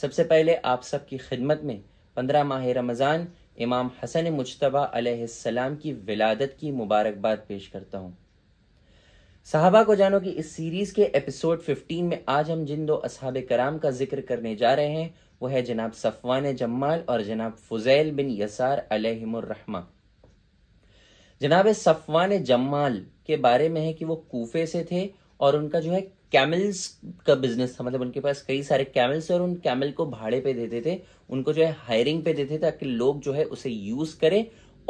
सबसे पहले आप सब की खिदमत में पंद्रह माह रमज़ान इमाम हसन मुशतबा सलाम की विलादत की मुबारकबाद पेश करता हूँ साहबा को जानो कि इस सीरीज़ के एपिसोड 15 में आज हम जिन दो असहाब कराम का जिक्र करने जा रहे हैं वो है जनाब सफ़वान जम्माल और जनाब फुजैल बिन यसार अलहमरहमा जनाब सफ़वान जम्माल के बारे में है कि वो कोफे से थे और उनका जो है कैमल्स का बिजनेस था मतलब उनके पास कई सारे कैमल्स और उन कैमल को भाड़े पे देते थे उनको जो है हायरिंग पे देते थे ताकि लोग जो है उसे यूज करें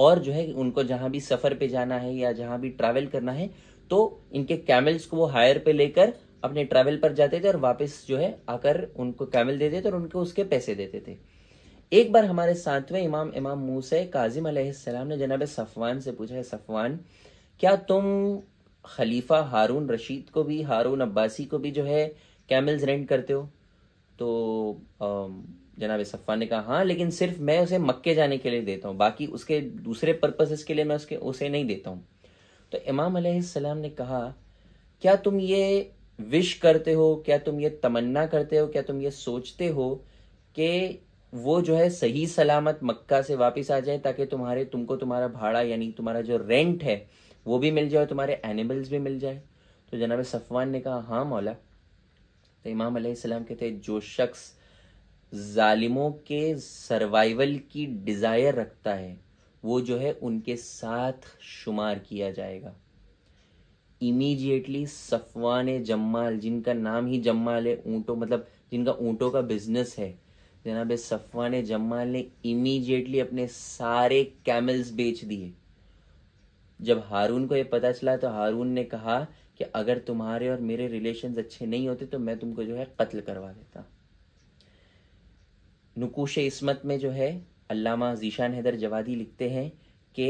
और जो है उनको जहां भी सफर पे जाना है या जहां भी ट्रैवल करना है तो इनके कैमल्स को वो हायर पे लेकर अपने ट्रैवल पर जाते थे और वापस जो है आकर उनको कैमल देते थे और उनको उसके पैसे देते थे एक बार हमारे सातवें इमाम इमाम मूसे काजिम ने जनाब सफवान से पूछा है सफवान क्या तुम खलीफा हारून रशीद को भी हारून अब्बासी को भी जो है कैमल्स रेंट करते हो तो जनाब सफ़ा ने कहा हाँ लेकिन सिर्फ मैं उसे मक्के जाने के लिए देता हूँ बाकी उसके दूसरे पर्पसेस के लिए मैं उसके उसे नहीं देता हूँ तो इमाम सलाम ने कहा क्या तुम ये विश करते हो क्या तुम ये तमन्ना करते हो क्या तुम ये सोचते हो कि वो जो है सही सलामत मक्का से वापस आ जाए ताकि तुम्हारे तुमको तुम्हारा भाड़ा यानी तुम्हारा जो रेंट है वो भी मिल जाए तुम्हारे एनिमल्स भी मिल जाए तो जनाब सफ़वान ने कहा हाँ मौला तो इमाम अलैहिस्सलाम कहते हैं जो शख्स जालिमों के सर्वाइवल की डिज़ायर रखता है वो जो है उनके साथ शुमार किया जाएगा इमीजिएटली सफ़वान जम्माल जिनका नाम ही जम्माल है ऊँटों मतलब जिनका ऊँटों का बिजनेस है जनाब सफ़वा ने जम्मा ने इमीजिएटली अपने सारे कैमल्स बेच दिए जब हारून को ये पता चला तो हारून ने कहा कि अगर तुम्हारे और मेरे रिलेशन अच्छे नहीं होते तो मैं तुमको जो है कत्ल करवा देता नकुश इसमत में जो है अल्लामा जीशान हैदर जवादी लिखते हैं कि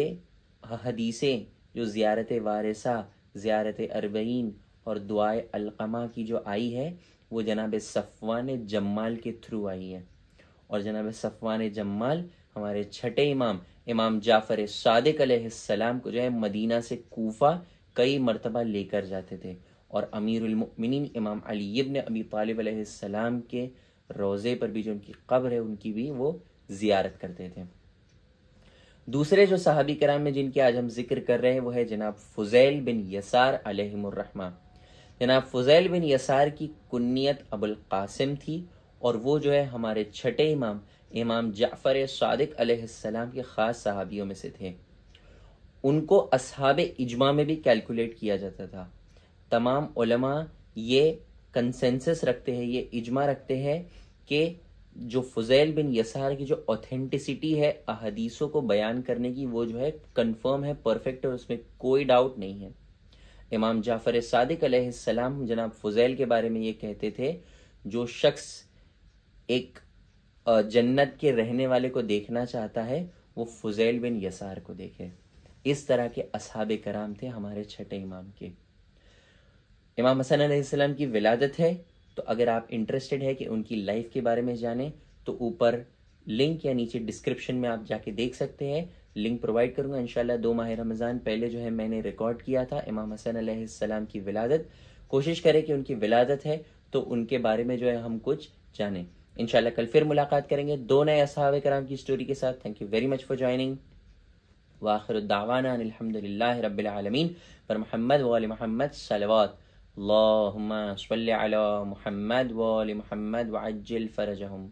हदीसें जो ज़्यारत वारसा ज़्यारत अरबईन और दुआ अलकमा की जो आई है वो जनाब सफ़वा ने जम्माल के थ्रू आई है और जनाब सफ़वान जम्माल हमारे छठे इमाम इमाम जाफ़र सादिक सलाम को जो है मदीना से कोफा कई मरतबा लेकर जाते थे और अमीरमिन इमाम अली इबन अबी तालब सलाम के रोज़े पर भी जो उनकी कब्र है उनकी भी वो ज़ियारत करते थे दूसरे जो सहाबी कराम में जिनके आज हम जिक्र कर रहे हैं वो है जनाब फ़ुज़ैल बिन यसार अलहमर जनाब फ़ुज़ैल बिन यसार की कुन्नीत अबुल कासिम थी और वो जो है हमारे छठे इमाम इमाम जाफ़र सदक अलैहिस्सलाम के ख़ास सहाबियों में से थे उनको असहाब इजमा में भी कैलकुलेट किया जाता था तमाम उलमा ये कंसेंसस रखते हैं ये इजमा रखते हैं कि जो फुजैल बिन यसार की जो ऑथेंटिसिटी है अहदीसों को बयान करने की वो जो है कंफर्म है परफेक्ट है उसमें कोई डाउट नहीं है इमाम जाफ़र सदक सलाम जनाब फुजैल के बारे में ये कहते थे जो शख्स एक जन्नत के रहने वाले को देखना चाहता है वो फुजैल बिन यसार को देखे इस तरह के असहाब कराम थे हमारे छठे इमाम के इमाम हसन अलैहिस्सलाम की विलादत है तो अगर आप इंटरेस्टेड है कि उनकी लाइफ के बारे में जानें तो ऊपर लिंक या नीचे डिस्क्रिप्शन में आप जाके देख सकते हैं लिंक प्रोवाइड करूंगा इंशाल्लाह दो माह रमज़ान पहले जो है मैंने रिकॉर्ड किया था इमाम हसन अलैहिस्सलाम की विलादत कोशिश करें कि उनकी विलादत है तो उनके बारे में जो है हम कुछ जानें इंशाल्लाह कल फिर मुलाकात करेंगे दो नए असहाब कराम की स्टोरी के साथ thank you very much for joining वाखिर दावाना अलहमदिल्ला रबालमीन पर महमद वाल महमद सलवात अल्लाहुम्मा सल्ली अला वाल मुहम्मद वअज्जिल फरजहम